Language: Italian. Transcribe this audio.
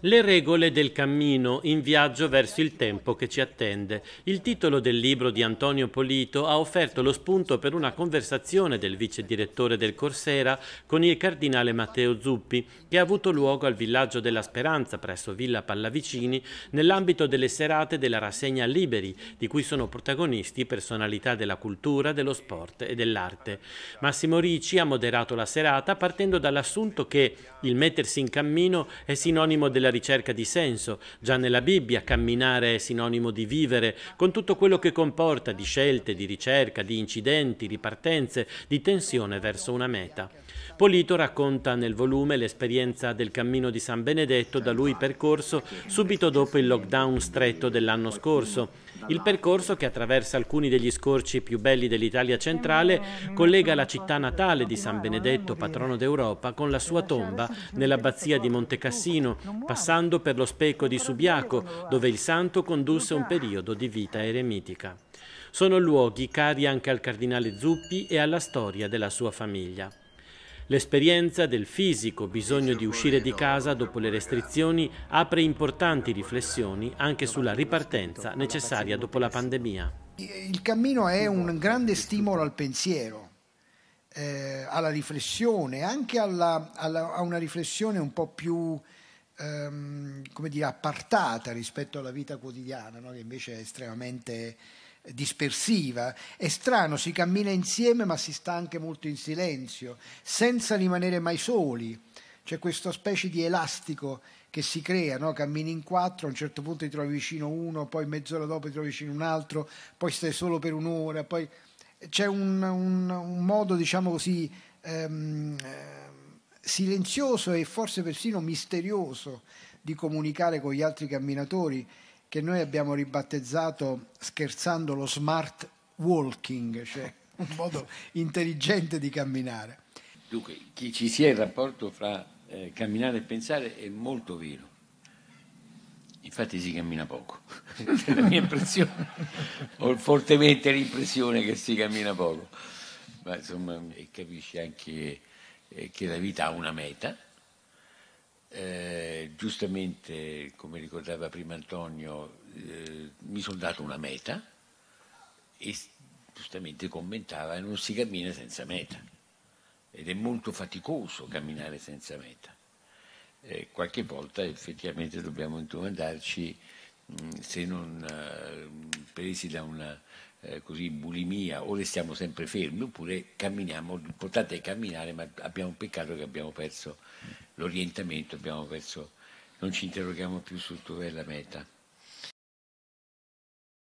Le regole del cammino in viaggio verso il tempo che ci attende. Il titolo del libro di Antonio Polito ha offerto lo spunto per una conversazione del vice direttore del Corsera con il cardinale Matteo Zuppi, che ha avuto luogo al villaggio della Speranza presso Villa Pallavicini nell'ambito delle serate della rassegna Liberi, di cui sono protagonisti personalità della cultura, dello sport e dell'arte. Massimo Ricci ha moderato la serata partendo dall'assunto che il mettersi in cammino cammino è sinonimo della ricerca di senso. Già nella Bibbia camminare è sinonimo di vivere, con tutto quello che comporta di scelte, di ricerca, di incidenti, di partenze, di tensione verso una meta. Polito racconta nel volume l'esperienza del cammino di San Benedetto da lui percorso subito dopo il lockdown stretto dell'anno scorso. Il percorso che attraversa alcuni degli scorci più belli dell'Italia centrale collega la città natale di San Benedetto, patrono d'Europa, con la sua tomba nell'abbazia di di Montecassino, passando per lo Speco di Subiaco, dove il santo condusse un periodo di vita eremitica. Sono luoghi cari anche al cardinale Zuppi e alla storia della sua famiglia. L'esperienza del fisico bisogno di uscire di casa dopo le restrizioni apre importanti riflessioni anche sulla ripartenza necessaria dopo la pandemia. Il cammino è un grande stimolo al pensiero eh, alla riflessione, anche alla, alla, a una riflessione un po' più ehm, come dire, appartata rispetto alla vita quotidiana, no? che invece è estremamente dispersiva. È strano, si cammina insieme ma si sta anche molto in silenzio, senza rimanere mai soli. C'è questa specie di elastico che si crea, no? cammini in quattro, a un certo punto ti trovi vicino uno, poi mezz'ora dopo ti trovi vicino un altro, poi stai solo per un'ora, poi c'è un, un, un, modo, diciamo così, ehm, eh, silenzioso e forse persino misterioso di comunicare con gli altri camminatori che noi abbiamo ribattezzato scherzando lo smart walking, cioè un modo intelligente di camminare. Dunque, chi ci sia il rapporto fra eh, camminare e pensare è molto vero Infatti si cammina poco, è la mia impressione. Ho fortemente l'impressione che si cammina poco. Ma insomma, capisci anche eh, che la vita ha una meta. Eh, giustamente, come ricordava prima Antonio, eh, mi sono dato una meta e giustamente commentava non si cammina senza meta ed è molto faticoso camminare senza meta eh, qualche volta effettivamente dobbiamo domandarci mm, se non eh, presi da una eh, così, bulimia o restiamo sempre fermi oppure camminiamo, l'importante è camminare ma abbiamo un peccato che abbiamo perso l'orientamento, abbiamo perso, non ci interroghiamo più sul dove è la meta.